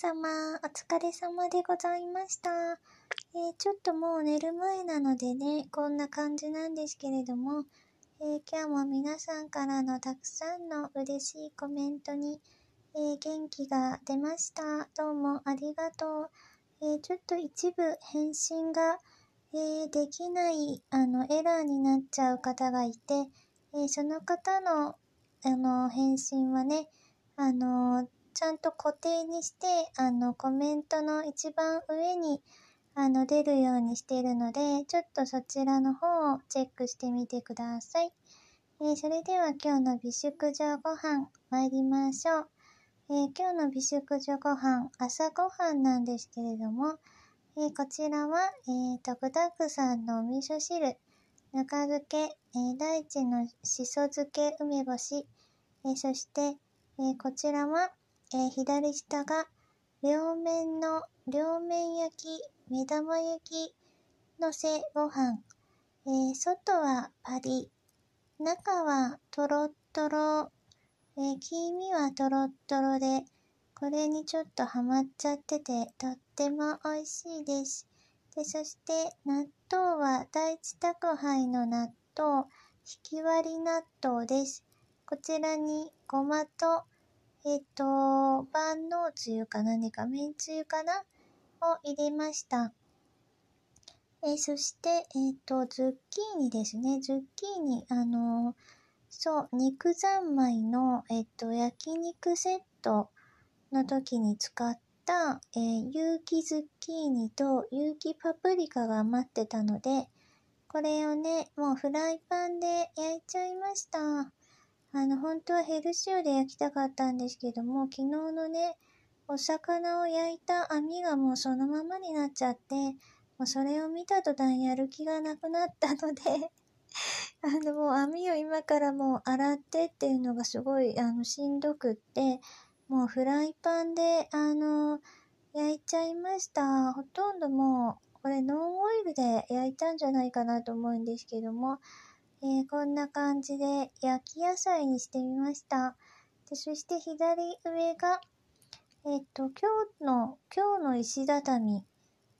様、お疲れ様でございました。えー、ちょっともう寝る前なのでね、こんな感じなんですけれども、えー、今日も皆さんからのたくさんの嬉しいコメントに、えー、元気が出ました。どうもありがとう。えー、ちょっと一部返信が、えできないあのエラーになっちゃう方がいて、えその方のあの返信はね、あのちゃんと固定にして、あの、コメントの一番上に、あの、出るようにしているので、ちょっとそちらの方をチェックしてみてください。えー、それでは今日の美食上ご飯参りましょう。えー、今日の美食女ご飯、朝ごはんなんですけれども、えー、こちらは、えーと、具だくさんのお味噌汁、ぬか漬け、えー、大地のしそ漬け梅干し、えそして、えこちらは、えー、左下が両面の両面焼き、目玉焼きのせご飯、えー、外はパリ、中はとろっとろ、えー、黄身はとろっとろで、これにちょっとハマっちゃってて、とっても美味しいです。で、そして納豆は第一宅配の納豆、ひき割り納豆です。こちらにごまと、えっ、ー、と、万能つゆか何か、めんつゆかなを入れました。えー、そして、えっ、ー、と、ズッキーニですね。ズッキーニ、あのそう、肉三昧の、えっ、と、焼肉セットの時に使った、え有機ズッキーニと有機パプリカが余ってたので、これをね、もうフライパンで焼いちゃいました。あの、本当はヘルシオで焼きたかったんですけども、昨日のね、お魚を焼いた網がもうそのままになっちゃって、もうそれを見た途端やる気がなくなったので あの、もう網を今からもう洗ってっていうのがすごい、あの、しんどくって、もうフライパンで、あの、焼いちゃいました。ほとんどもう、これノンオイルで焼いたんじゃないかなと思うんですけども、えー、こんな感じで焼き野菜にしてみました。でそして左上が、えっ、と、今日の、今日の石畳っ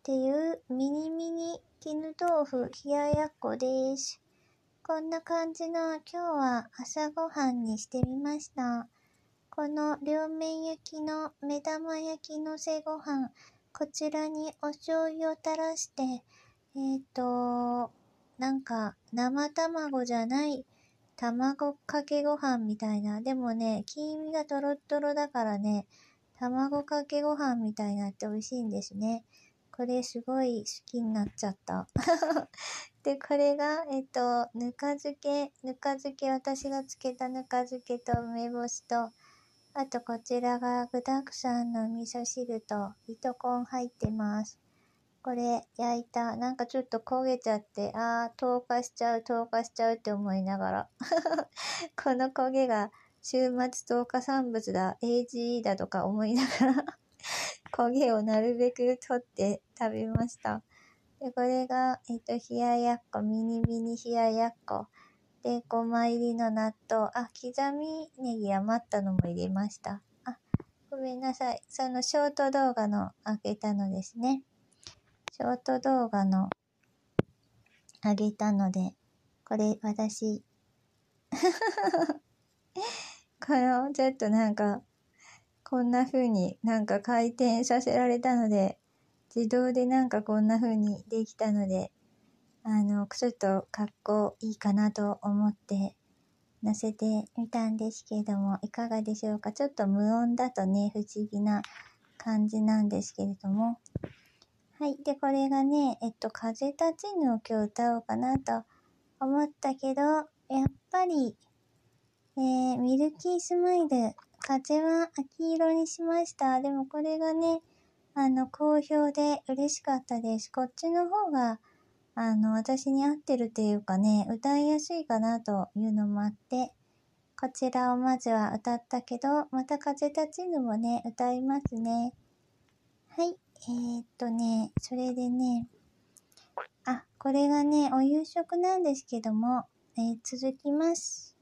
ていうミニミニ絹豆腐冷ややっこです。こんな感じの今日は朝ごはんにしてみました。この両面焼きの目玉焼きのせご飯、こちらにお醤油を垂らして、えっ、ー、と、なんか、生卵じゃない、卵かけご飯みたいな。でもね、黄身がトロトロだからね、卵かけご飯みたいなって美味しいんですね。これすごい好きになっちゃった で、これが、えっと、ぬか漬け。ぬか漬け、私が漬けたぬか漬けと梅干しと、あとこちらが具沢山の味噌汁と糸コン入ってます。これ焼いた。なんかちょっと焦げちゃって、あー、透過しちゃう、透過しちゃうって思いながら。この焦げが週末透過産物だ、AGE だとか思いながら 焦げをなるべく取って食べました。で、これが、えっ、と、冷ややっこ、ミニミニ冷ややっこ。で、ごま入りの納豆。あ、刻みネギ余ったのも入れました。あ、ごめんなさい。そのショート動画の開けたのですね。ショート動画のあげたので、これ私 これをちょっとなんか、こんな風になんか回転させられたので、自動でなんかこんな風にできたので、あの、ちょっと格好いいかなと思って載せてみたんですけれども、いかがでしょうかちょっと無音だとね、不思議な感じなんですけれども、はい。で、これがね、えっと、風立ちぬを今日歌おうかなと思ったけど、やっぱり、えー、ミルキースマイル、風は秋色にしました。でもこれがね、あの、好評で嬉しかったです。こっちの方が、あの、私に合ってるというかね、歌いやすいかなというのもあって、こちらをまずは歌ったけど、また風立ちぬもね、歌いますね。はい。えー、っとね、それでね、あ、これがね、お夕食なんですけども、えー、続きます。